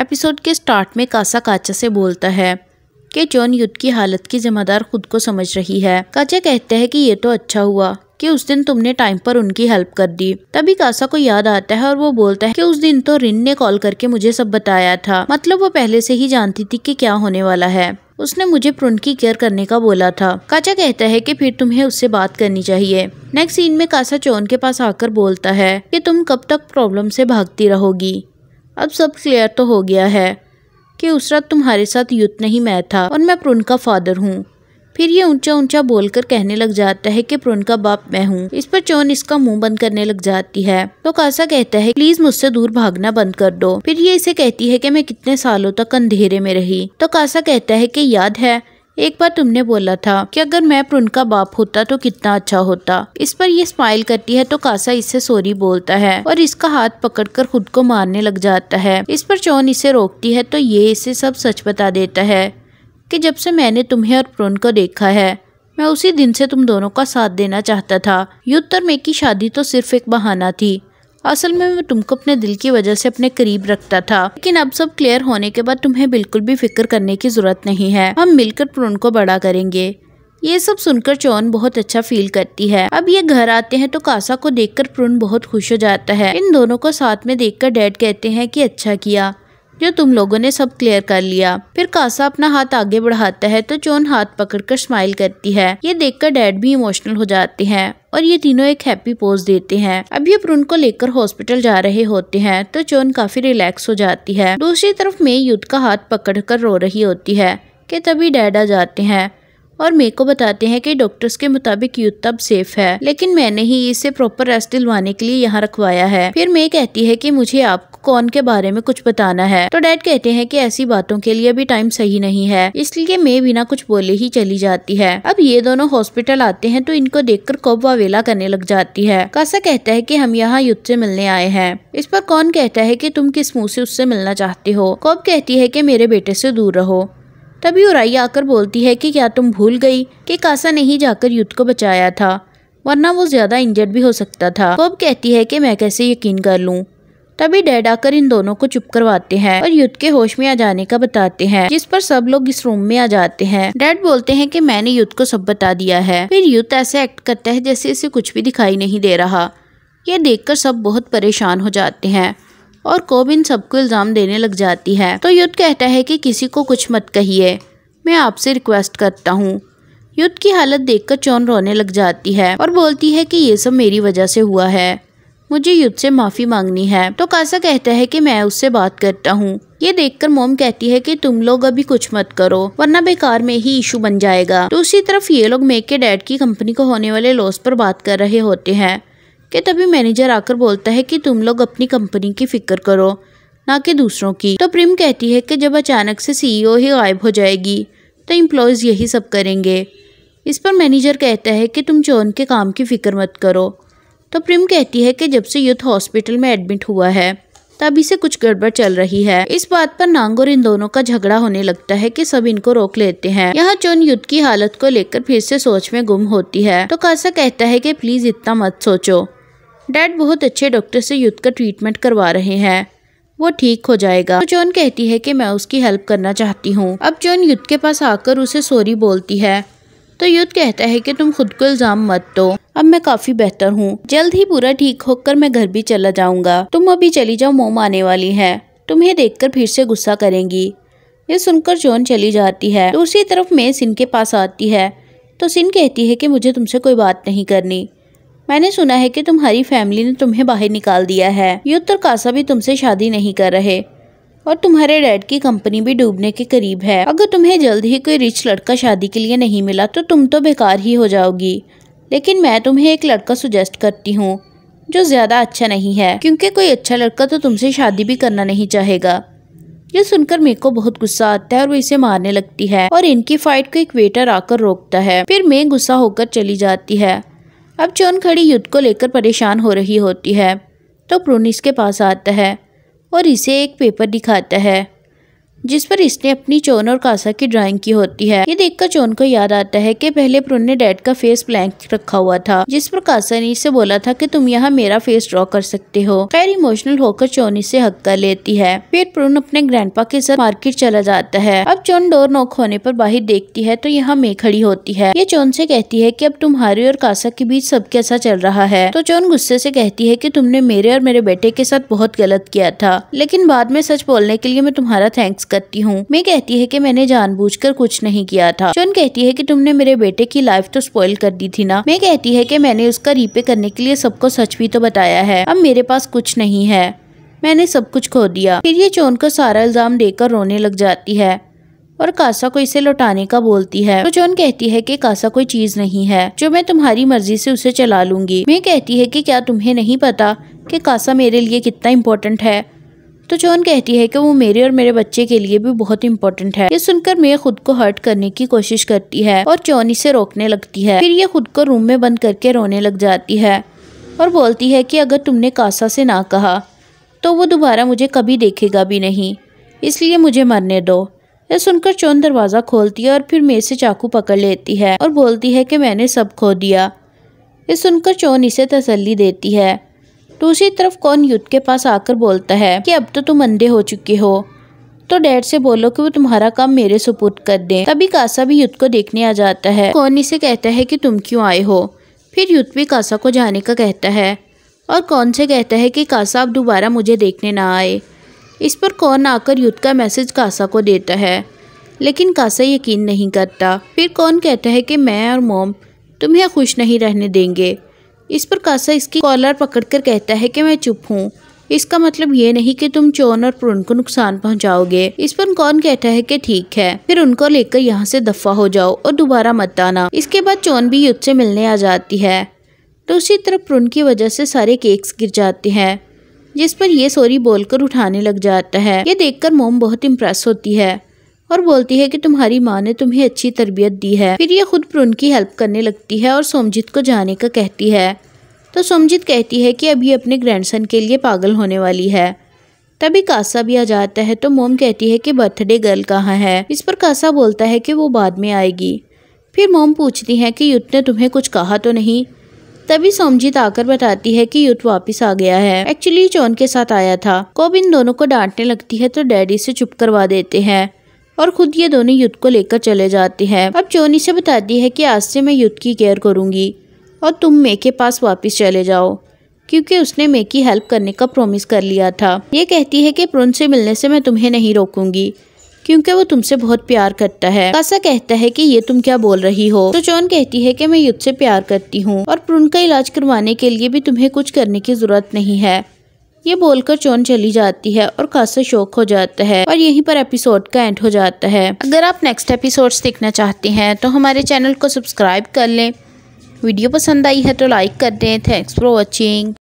Episode के start में कासा काचा से बोलता है कि जॉन युद्ध की हालत की जिम्मेदार खुद को समझ रही है काचा कहते हैं कि ये तो अच्छा हुआ कि उस दिन तुमने टाइम पर उनकी हेल्प कर दी तभी कासा को याद आता है और वो बोलता है कि उस दिन तो रिन ने कॉल करके मुझे सब बताया था मतलब वो पहले से ही जानती थी कि क्या होने वाला है उसने मुझे प्रुन की केयर करने का बोला था काचा कहता है कि फिर तुम्हें उससे बात करनी चाहिए नेक्स्ट सीन में कासा चोन के पास आकर बोलता है कि तुम कब तक प्रॉब्लम से भागती रहोगी अब सब क्लियर तो हो गया है कि उस रात तुम्हारे साथ युद्ध नहीं मैं था और मैं प्रून का फादर हूँ फिर ये ऊंचा ऊंचा बोलकर कहने लग जाता है कि प्रून का बाप मैं हूँ इस पर चोन इसका मुंह बंद करने लग जाती है तो कासा कहता है प्लीज मुझसे दूर भागना बंद कर दो फिर ये इसे कहती है कि मैं कितने सालों तक अंधेरे में रही तो कासा कहता है कि याद है एक बार तुमने बोला था कि अगर मैं प्रुनका बाप होता तो कितना अच्छा होता इस पर ये स्माइल करती है तो कासा इससे सॉरी बोलता है और इसका हाथ पकड़कर खुद को मारने लग जाता है इस पर चोन इसे रोकती है तो ये इसे सब सच बता देता है कि जब से मैंने तुम्हें और प्रोन को देखा है मैं उसी दिन से तुम दोनों का साथ देना चाहता था युद्ध और मेकी शादी तो सिर्फ एक बहाना थी असल में मैं तुमको अपने दिल की वजह से अपने करीब रखता था लेकिन अब सब क्लियर होने के बाद तुम्हें बिल्कुल भी फिक्र करने की जरूरत नहीं है हम मिलकर प्रून को बड़ा करेंगे ये सब सुनकर चौन बहुत अच्छा फील करती है अब ये घर आते हैं तो कासा को देखकर प्रून बहुत खुश हो जाता है इन दोनों को साथ में देखकर डैड कहते हैं कि अच्छा किया जो तुम लोगों ने सब क्लियर कर लिया फिर कासा अपना हाथ आगे बढ़ाता है तो जोन हाथ पकड़कर स्माइल करती है ये देखकर डैड भी इमोशनल हो जाते हैं और ये तीनों एक हैप्पी पोज देते हैं अब ये प्रून को लेकर हॉस्पिटल जा रहे होते हैं तो जोन काफी रिलैक्स हो जाती है दूसरी तरफ मे युद्ध का हाथ पकड़ रो रही होती है के तभी डैड आ जाते हैं और मे को बताते हैं कि डॉक्टर्स के मुताबिक युद्ध तब सेफ है लेकिन मैंने ही इसे प्रॉपर रेस्ट दिलवाने के लिए यहाँ रखवाया है फिर मे कहती है कि मुझे आप कौन के बारे में कुछ बताना है तो डैड कहते हैं कि ऐसी बातों के लिए भी टाइम सही नहीं है इसलिए मैं बिना कुछ बोले ही चली जाती है अब ये दोनों हॉस्पिटल आते हैं तो इनको देखकर कौब वावेला करने लग जाती है कासा कहता है की हम यहाँ युद्ध से मिलने आए हैं इस पर कौन कहता है की तुम किस मुँह से उससे मिलना चाहते हो कौब कहती है की मेरे बेटे से दूर रहो तभी उराई आकर बोलती है कि क्या तुम भूल गई कि कासा नहीं जाकर युद्ध को बचाया था वरना वो ज्यादा इंजर्ड भी हो सकता था कब कहती है कि मैं कैसे यकीन कर लूँ तभी डैड आकर इन दोनों को चुप करवाते हैं और युद्ध के होश में आ जाने का बताते हैं जिस पर सब लोग इस रूम में आ जाते हैं डैड बोलते हैं कि मैंने युद्ध को सब बता दिया है फिर युद्ध ऐसे एक्ट करता है जैसे इसे कुछ भी दिखाई नहीं दे रहा यह देखकर सब बहुत परेशान हो जाते हैं और कोब इन सबको इल्ज़ाम देने लग जाती है तो युद्ध कहता है कि किसी को कुछ मत कहिए मैं आपसे रिक्वेस्ट करता हूँ युद्ध की हालत देखकर चौन रोने लग जाती है और बोलती है कि ये सब मेरी वजह से हुआ है मुझे युद्ध से माफ़ी मांगनी है तो कासा कहता है कि मैं उससे बात करता हूँ ये देखकर मोम कहती है कि तुम लोग अभी कुछ मत करो वरना बेकार में ही इशू बन जाएगा दूसरी तो तरफ ये लोग मेक के डैड की कंपनी को होने वाले लॉस पर बात कर रहे होते हैं कि तभी मैनेजर आकर बोलता है कि तुम लोग अपनी कंपनी की फिक्र करो ना कि दूसरों की तो प्रिम कहती है कि जब अचानक से सीईओ e ही गायब हो जाएगी तो इम्प्लॉयज यही सब करेंगे इस पर मैनेजर कहता है कि तुम जॉन के काम की फिक्र मत करो तो प्रिम कहती है कि जब से युद्ध हॉस्पिटल में एडमिट हुआ है तब इसे कुछ गड़बड़ चल रही है इस बात पर नांग और इन दोनों का झगड़ा होने लगता है कि सब इनको रोक लेते हैं यहाँ चुन युद्ध की हालत को लेकर फिर से सोच में गुम होती है तो कासा कहता है कि प्लीज इतना मत सोचो डैड बहुत अच्छे डॉक्टर से युद्ध का ट्रीटमेंट करवा रहे हैं वो ठीक हो जाएगा तो जॉन कहती है कि मैं उसकी हेल्प करना चाहती हूँ अब चोन युद्ध के पास आकर उसे सॉरी बोलती है तो युद्ध कहता है कि तुम खुद को इल्ज़ाम मत दो अब मैं काफ़ी बेहतर हूँ जल्द ही पूरा ठीक होकर मैं घर भी चला जाऊँगा तुम अभी चली जाओ मोम आने वाली है तुम्हें देखकर फिर से गुस्सा करेंगी ये सुनकर जोन चली जाती है दूसरी तरफ सिंह के पास आती है तो सिंह कहती है कि मुझे तुमसे कोई बात नहीं करनी मैंने सुना है कि तुम्हारी फैमिली ने तुम्हें बाहर निकाल दिया है युद्ध और कासा भी तुमसे शादी नहीं कर रहे और तुम्हारे डैड की कंपनी भी डूबने के करीब है अगर तुम्हें जल्द ही कोई रिच लड़का शादी के लिए नहीं मिला तो तुम तो बेकार ही हो जाओगी लेकिन मैं तुम्हें एक लड़का सुजेस्ट करती हूँ जो ज़्यादा अच्छा नहीं है क्योंकि कोई अच्छा लड़का तो तुमसे शादी भी करना नहीं चाहेगा ये सुनकर मेघ को बहुत गुस्सा आता है और वो इसे मारने लगती है और इनकी फाइट को एक वेटर आकर रोकता है फिर मैं गुस्सा होकर चली जाती है अब चोन खड़ी युद्ध को लेकर परेशान हो रही होती है तो प्रोनिस के पास आता है और इसे एक पेपर दिखाता है। जिस पर इसने अपनी चोन और कासा की ड्राइंग की होती है ये देखकर चोन को याद आता है कि पहले प्रून ने डैड का फेस ब्लैंक रखा हुआ था जिस पर कासा ने इसे बोला था कि तुम यहाँ मेरा फेस ड्रॉ कर सकते हो खैर इमोशनल होकर चोन इसे हक कर लेती है फिर प्रून अपने ग्रैंडपा के साथ मार्केट चला जाता है अब चोन डोर नोक होने पर बाहर देखती है तो यहाँ मे खड़ी होती है ये चोन से कहती है की अब तुम्हारे और कासा के बीच सब कैसा चल रहा है तो चोन गुस्से से कहती है की तुमने मेरे और मेरे बेटे के साथ बहुत गलत किया था लेकिन बाद में सच बोलने के लिए मैं तुम्हारा थैंक्स करती हूँ मैं कहती है कि मैंने जानबूझकर कुछ नहीं किया था चुन कहती है कि तुमने मेरे बेटे की लाइफ तो स्पॉइल कर दी थी ना मैं कहती है कि मैंने उसका रीपे करने के लिए सबको सच भी तो बताया है अब मेरे पास कुछ नहीं है मैंने सब कुछ खो दिया फिर ये चोन को सारा इल्जाम देकर रोने लग जाती है और कासा को इसे लौटाने का बोलती है तो चोन कहती है कि कासा कोई चीज नहीं है जो मैं तुम्हारी मर्जी से उसे चला लूंगी मैं कहती है कि क्या तुम्हें नहीं पता कि कासा मेरे लिए कितना इम्पोर्टेंट है तो जॉन कहती है कि वो मेरे और मेरे बच्चे के लिए भी बहुत इंपॉर्टेंट है ये सुनकर मे खुद को हर्ट करने की कोशिश करती है और जॉन इसे रोकने लगती है फिर ये खुद को रूम में बंद करके रोने लग जाती है और बोलती है कि अगर तुमने कासा से ना कहा तो वो दोबारा मुझे कभी देखेगा भी नहीं इसलिए मुझे मरने दो यह सुनकर चोन दरवाज़ा खोलती है और फिर मे से चाकू पकड़ लेती है और बोलती है कि मैंने सब खो दिया ये सुनकर चोन इसे तसल्ली देती है दूसरी तो तरफ कौन युद्ध के पास आकर बोलता है कि अब तो तुम अंधे हो चुके हो तो डैड से बोलो कि वो तुम्हारा काम मेरे सुपुर्द कर दें तभी कासा भी युद्ध को देखने आ जाता है कौन इसे कहता है कि तुम क्यों आए हो फिर युद्ध भी कासा को जाने का कहता है और कौन से कहता है कि कासा अब दोबारा मुझे देखने ना आए इस पर कौन आकर युद्ध का मैसेज कासा को देता है लेकिन कासा यकीन नहीं करता फिर कौन कहता है कि मैं और मोम तुम्हें खुश नहीं रहने देंगे इस पर कासा इसकी कॉलर पकड़कर कहता है कि मैं चुप हूँ इसका मतलब ये नहीं कि तुम चोन और प्रून को नुकसान पहुंचाओगे इस पर कौन कहता है कि ठीक है फिर उनको लेकर यहाँ से दफा हो जाओ और दोबारा मत आना इसके बाद चोन भी युद्ध से मिलने आ जाती है तो उसी तरफ प्रून की वजह से सारे केक्स गिर जाते हैं जिस पर ये सॉरी बोलकर उठाने लग जाता है ये देखकर मोम बहुत इम्प्रेस होती है और बोलती है कि तुम्हारी माँ ने तुम्हें अच्छी तरबियत दी है फिर ये खुद प्रून की हेल्प करने लगती है और सोमजीत को जाने का कहती है तो सोमजीत कहती है कि अभी अपने ग्रैंडसन के लिए पागल होने वाली है तभी कासा भी आ जाता है तो मोम कहती है कि बर्थडे गर्ल कहाँ है इस पर कासा बोलता है कि वो बाद में आएगी फिर मोम पूछती है कि युद्ध ने तुम्हें कुछ कहा तो नहीं तभी सोमजीत आकर बताती है कि युद्ध वापस आ गया है एक्चुअली जॉन के साथ आया था कोब इन दोनों को डांटने लगती है तो डैडी से चुप करवा देते हैं और खुद ये दोनों युद्ध को लेकर चले जाते हैं अब चोनी से बताती है कि आज से मैं युद्ध की केयर करूँगी और तुम मे के पास वापस चले जाओ क्योंकि उसने मे की हेल्प करने का प्रॉमिस कर लिया था ये कहती है कि प्रोन से मिलने से मैं तुम्हें नहीं रोकूंगी क्योंकि वो तुमसे बहुत प्यार करता है कासा कहता है कि ये तुम क्या बोल रही हो तो जॉन कहती है कि मैं युद्ध से प्यार करती हूँ और प्रून का इलाज करवाने के लिए भी तुम्हें कुछ करने की जरूरत नहीं है ये बोलकर चोन चली जाती है और खासा शौक हो जाता है और यहीं पर एपिसोड का एंड हो जाता है अगर आप नेक्स्ट एपिसोड्स देखना चाहते हैं तो हमारे चैनल को सब्सक्राइब कर लें वीडियो पसंद आई है तो लाइक कर दें थैंक्स फॉर वॉचिंग